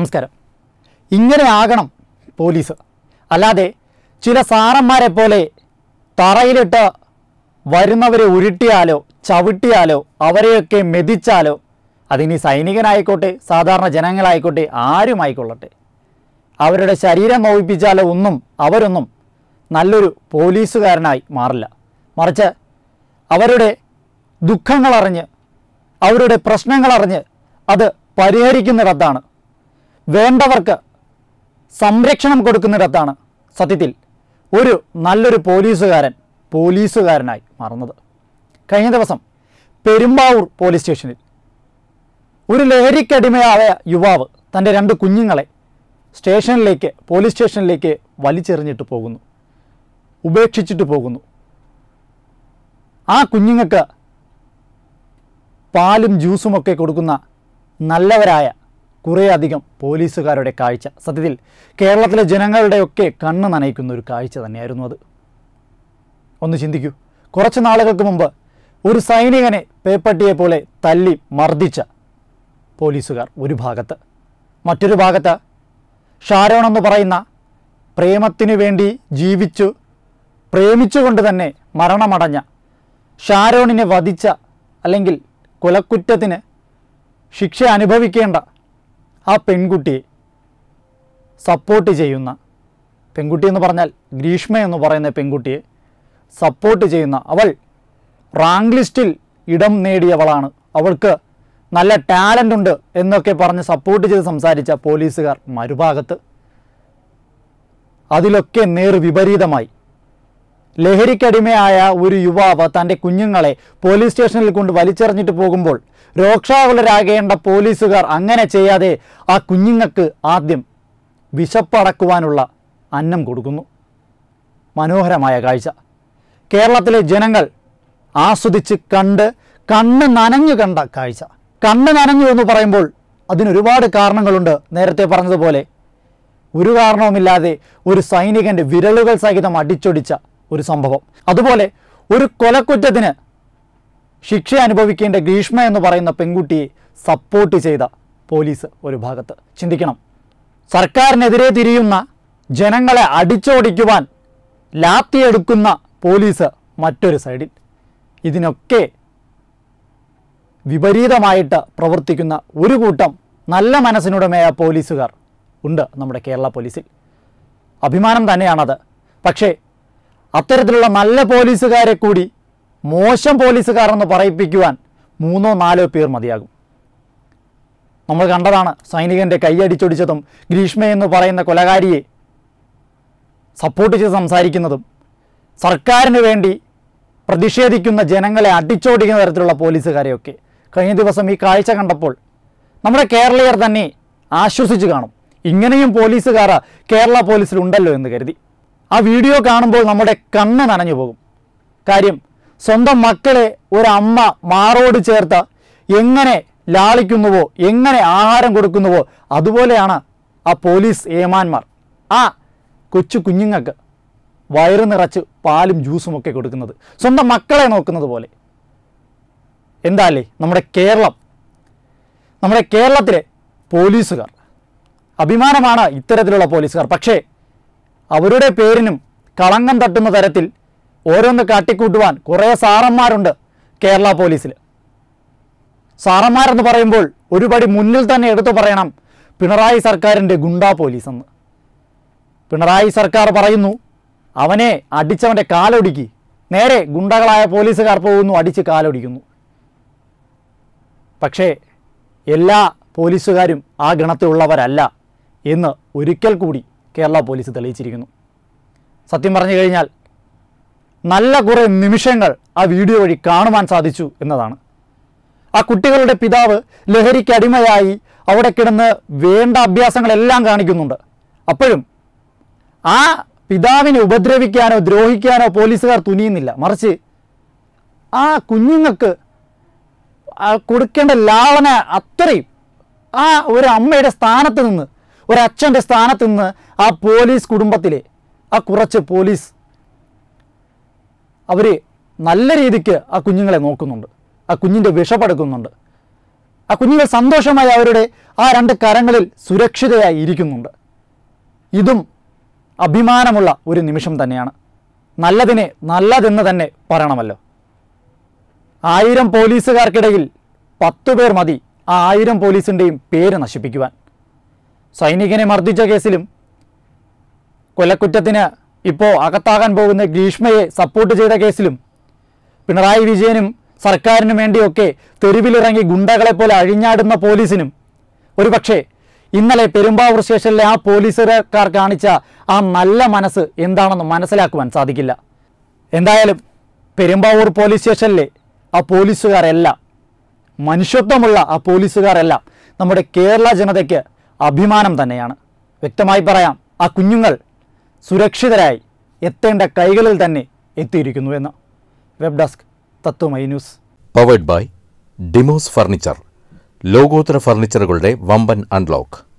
നമസ്കാരം ഇങ്ങനെ ആകണം പോലീസ് അല്ലാതെ ചില സാറന്മാരെ പോലെ തറയിലിട്ട് വരുന്നവരെ ഉരുട്ടിയാലോ ചവിട്ടിയാലോ അവരെയൊക്കെ മെതിച്ചാലോ അതിനി സൈനികനായിക്കോട്ടെ സാധാരണ ജനങ്ങളായിക്കോട്ടെ ആരുമായിക്കൊള്ളട്ടെ അവരുടെ ശരീരം നോവിപ്പിച്ചാലോ ഒന്നും അവരൊന്നും നല്ലൊരു പോലീസുകാരനായി മാറില്ല മറിച്ച് അവരുടെ ദുഃഖങ്ങളറിഞ്ഞ് അവരുടെ പ്രശ്നങ്ങളറിഞ്ഞ് അത് പരിഹരിക്കുന്നിടത്താണ് വേണ്ടവർക്ക് സംരക്ഷണം കൊടുക്കുന്നിടത്താണ് സത്യത്തിൽ ഒരു നല്ലൊരു പോലീസുകാരൻ പോലീസുകാരനായി മാറുന്നത് കഴിഞ്ഞ ദിവസം പെരുമ്പാവൂർ പോലീസ് സ്റ്റേഷനിൽ ഒരു ലഹരിക്കടിമയായ യുവാവ് തൻ്റെ രണ്ട് കുഞ്ഞുങ്ങളെ സ്റ്റേഷനിലേക്ക് പോലീസ് സ്റ്റേഷനിലേക്ക് വലിച്ചെറിഞ്ഞിട്ട് പോകുന്നു ഉപേക്ഷിച്ചിട്ട് പോകുന്നു ആ കുഞ്ഞുങ്ങൾക്ക് പാലും ജ്യൂസുമൊക്കെ കൊടുക്കുന്ന നല്ലവരായ കുറേയധികം പോലീസുകാരുടെ കാഴ്ച സത്യത്തിൽ കേരളത്തിലെ ജനങ്ങളുടെയൊക്കെ കണ്ണ് നനയിക്കുന്ന ഒരു കാഴ്ച തന്നെയായിരുന്നു അത് ഒന്ന് ചിന്തിക്കൂ കുറച്ച് നാളുകൾക്ക് മുമ്പ് ഒരു സൈനികനെ പേപ്പട്ടിയെ പോലെ തല്ലി മർദ്ദിച്ച പോലീസുകാർ ഒരു ഭാഗത്ത് മറ്റൊരു ഭാഗത്ത് ഷാരോൺ എന്ന് പറയുന്ന പ്രേമത്തിനു വേണ്ടി ജീവിച്ചു പ്രേമിച്ചുകൊണ്ട് തന്നെ മരണമടഞ്ഞ ഷാരോണിനെ വധിച്ച അല്ലെങ്കിൽ കൊലക്കുറ്റത്തിന് ശിക്ഷ അനുഭവിക്കേണ്ട ആ പെൺകുട്ടിയെ സപ്പോർട്ട് ചെയ്യുന്ന പെൺകുട്ടി എന്ന് പറഞ്ഞാൽ ഗ്രീഷ്മ എന്ന് പറയുന്ന പെൺകുട്ടിയെ സപ്പോർട്ട് ചെയ്യുന്ന അവൾ റാങ്ക് ലിസ്റ്റിൽ ഇടം നേടിയവളാണ് അവൾക്ക് നല്ല ടാലൻ്റ് ഉണ്ട് എന്നൊക്കെ പറഞ്ഞ് സപ്പോർട്ട് ചെയ്ത് സംസാരിച്ച പോലീസുകാർ മറുഭാഗത്ത് അതിലൊക്കെ നേർ വിപരീതമായി ലഹരിക്കടിമയായ ഒരു യുവാവ് തൻ്റെ കുഞ്ഞുങ്ങളെ പോലീസ് സ്റ്റേഷനിൽ കൊണ്ട് വലിച്ചെറിഞ്ഞിട്ട് പോകുമ്പോൾ രോക്ഷാകുലരാകേണ്ട പോലീസുകാർ അങ്ങനെ ചെയ്യാതെ ആ കുഞ്ഞുങ്ങൾക്ക് ആദ്യം വിശപ്പടക്കുവാനുള്ള അന്നം കൊടുക്കുന്നു മനോഹരമായ കാഴ്ച കേരളത്തിലെ ജനങ്ങൾ ആസ്വദിച്ച് കണ്ട് കണ്ണ് നനഞ്ഞു കണ്ട കാഴ്ച കണ്ണ് നനഞ്ഞു എന്ന് പറയുമ്പോൾ അതിനൊരുപാട് കാരണങ്ങളുണ്ട് നേരത്തെ പറഞ്ഞതുപോലെ ഒരു കാരണവുമില്ലാതെ ഒരു സൈനികൻ്റെ വിരലുകൾ സഹിതം അടിച്ചൊടിച്ച ഒരു സംഭവം അതുപോലെ ഒരു കൊലക്കുറ്റത്തിന് ശിക്ഷ അനുഭവിക്കേണ്ട ഗ്രീഷ്മ എന്ന് പറയുന്ന പെൺകുട്ടിയെ സപ്പോർട്ട് ചെയ്ത പോലീസ് ഒരു ഭാഗത്ത് ചിന്തിക്കണം സർക്കാരിനെതിരെ തിരിയുന്ന ജനങ്ങളെ അടിച്ചോടിക്കുവാൻ ലാത്തിയെടുക്കുന്ന പോലീസ് മറ്റൊരു സൈഡിൽ ഇതിനൊക്കെ വിപരീതമായിട്ട് പ്രവർത്തിക്കുന്ന ഒരു കൂട്ടം നല്ല മനസ്സിനുടമയ പോലീസുകാർ ഉണ്ട് നമ്മുടെ കേരള പോലീസിൽ അഭിമാനം തന്നെയാണത് പക്ഷേ അത്തരത്തിലുള്ള നല്ല പോലീസുകാരെ കൂടി മോശം പോലീസുകാരെന്ന് പറയിപ്പിക്കുവാൻ മൂന്നോ നാലോ പേർ മതിയാകും നമ്മൾ കണ്ടതാണ് സൈനികൻ്റെ കൈയടിച്ചൊടിച്ചതും ഗ്രീഷ്മ എന്ന് പറയുന്ന കൊലകാരിയെ സപ്പോർട്ട് ചെയ്ത് സംസാരിക്കുന്നതും സർക്കാരിന് വേണ്ടി പ്രതിഷേധിക്കുന്ന ജനങ്ങളെ അടിച്ചോടിക്കുന്ന തരത്തിലുള്ള പോലീസുകാരെയൊക്കെ കഴിഞ്ഞ ദിവസം ഈ കാഴ്ച കണ്ടപ്പോൾ നമ്മുടെ കേരളീയർ തന്നെ ആശ്വസിച്ച് കാണും ഇങ്ങനെയും പോലീസുകാർ കേരള പോലീസിലുണ്ടല്ലോ എന്ന് കരുതി ആ വീഡിയോ കാണുമ്പോൾ നമ്മുടെ കണ്ണ് നനഞ്ഞു പോകും കാര്യം സ്വന്തം മക്കളെ ഒരമ്മ മാറോട് ചേർത്ത് എങ്ങനെ ലാളിക്കുന്നുവോ എങ്ങനെ ആഹാരം കൊടുക്കുന്നുവോ അതുപോലെയാണ് ആ പോലീസ് ഏമാന്മാർ ആ കൊച്ചു കുഞ്ഞുങ്ങൾക്ക് വയറ് നിറച്ച് പാലും ജ്യൂസും ഒക്കെ കൊടുക്കുന്നത് സ്വന്തം മക്കളെ നോക്കുന്നത് പോലെ എന്താല്ലേ നമ്മുടെ കേരളം നമ്മുടെ കേരളത്തിലെ പോലീസുകാർ അഭിമാനമാണ് ഇത്തരത്തിലുള്ള പോലീസുകാർ പക്ഷേ അവരുടെ പേരിനും കളങ്കം തട്ടുന്ന തരത്തിൽ ഓരോന്ന് കാട്ടിക്കൂട്ടുവാൻ കുറേ സാറന്മാരുണ്ട് കേരള പോലീസിൽ സാറന്മാരെന്ന് പറയുമ്പോൾ ഒരുപടി മുന്നിൽ തന്നെ എടുത്തു പറയണം പിണറായി സർക്കാരിൻ്റെ ഗുണ്ടാ പോലീസ് എന്ന് പിണറായി സർക്കാർ പറയുന്നു അവനെ അടിച്ചവൻ്റെ കാലൊടുക്കി നേരെ ഗുണ്ടകളായ പോലീസുകാർ പോകുന്നു അടിച്ച് കാലൊടിക്കുന്നു പക്ഷേ എല്ലാ പോലീസുകാരും ആ ഗണത്തിലുള്ളവരല്ല എന്ന് ഒരിക്കൽ കൂടി കേരള പോലീസ് തെളിയിച്ചിരിക്കുന്നു സത്യം പറഞ്ഞു കഴിഞ്ഞാൽ നല്ല കുറേ നിമിഷങ്ങൾ ആ വീഡിയോ വഴി കാണുവാൻ സാധിച്ചു എന്നതാണ് ആ കുട്ടികളുടെ പിതാവ് ലഹരിക്ക് അടിമയായി അവിടെ കിടന്ന് വേണ്ട അഭ്യാസങ്ങളെല്ലാം കാണിക്കുന്നുണ്ട് അപ്പോഴും ആ പിതാവിനെ ഉപദ്രവിക്കാനോ ദ്രോഹിക്കാനോ പോലീസുകാർ തുനിയുന്നില്ല മറിച്ച് ആ കുഞ്ഞുങ്ങൾക്ക് കൊടുക്കേണ്ട ലാവന അത്രയും ആ ഒരു അമ്മയുടെ സ്ഥാനത്ത് നിന്ന് ഒരച്ഛൻ്റെ സ്ഥാനത്ത് നിന്ന് ആ പോലീസ് കുടുംബത്തിലെ ആ കുറച്ച് പോലീസ് അവർ നല്ല രീതിക്ക് ആ കുഞ്ഞുങ്ങളെ നോക്കുന്നുണ്ട് ആ കുഞ്ഞിൻ്റെ വിഷപ്പെടുക്കുന്നുണ്ട് ആ കുഞ്ഞുങ്ങൾ സന്തോഷമായി അവരുടെ ആ രണ്ട് കരങ്ങളിൽ സുരക്ഷിതയായി ഇരിക്കുന്നുണ്ട് ഇതും അഭിമാനമുള്ള ഒരു നിമിഷം തന്നെയാണ് നല്ലതിനെ നല്ലതെന്ന് തന്നെ പറയണമല്ലോ ആയിരം പോലീസുകാർക്കിടയിൽ പത്തു പേർ മതി ആ ആയിരം പോലീസിൻ്റെയും പേര് നശിപ്പിക്കുവാൻ സൈനികനെ മർദ്ദിച്ച കേസിലും കൊലക്കുറ്റത്തിന് ഇപ്പോൾ അകത്താകാൻ പോകുന്ന ഗ്രീഷ്മയെ സപ്പോർട്ട് ചെയ്ത കേസിലും പിണറായി വിജയനും സർക്കാരിനു വേണ്ടിയൊക്കെ തെരുവിലിറങ്ങി ഗുണ്ടകളെപ്പോലെ അഴിഞ്ഞാടുന്ന പോലീസിനും ഒരുപക്ഷെ ഇന്നലെ പെരുമ്പാവൂർ സ്റ്റേഷനിലെ ആ പോലീസുകാർ കാണിച്ച ആ നല്ല മനസ്സ് എന്താണെന്ന് മനസ്സിലാക്കുവാൻ സാധിക്കില്ല എന്തായാലും പെരുമ്പാവൂർ പോലീസ് സ്റ്റേഷനിലെ ആ പോലീസുകാരെല്ലാം മനുഷ്യത്വമുള്ള ആ പോലീസുകാരെല്ലാം നമ്മുടെ കേരള ജനതയ്ക്ക് അഭിമാനം തന്നെയാണ് വ്യക്തമായി പറയാം ആ കുഞ്ഞുങ്ങൾ സുരക്ഷിതരായി എത്തേണ്ട കൈകളിൽ തന്നെ എത്തിയിരിക്കുന്നു എന്ന് web desk Tatwamayi news powered by Demos furniture ലോകോത്തര ഫർണിച്ചറുകളുടെ വമ്പൻ അൺലോക്ക്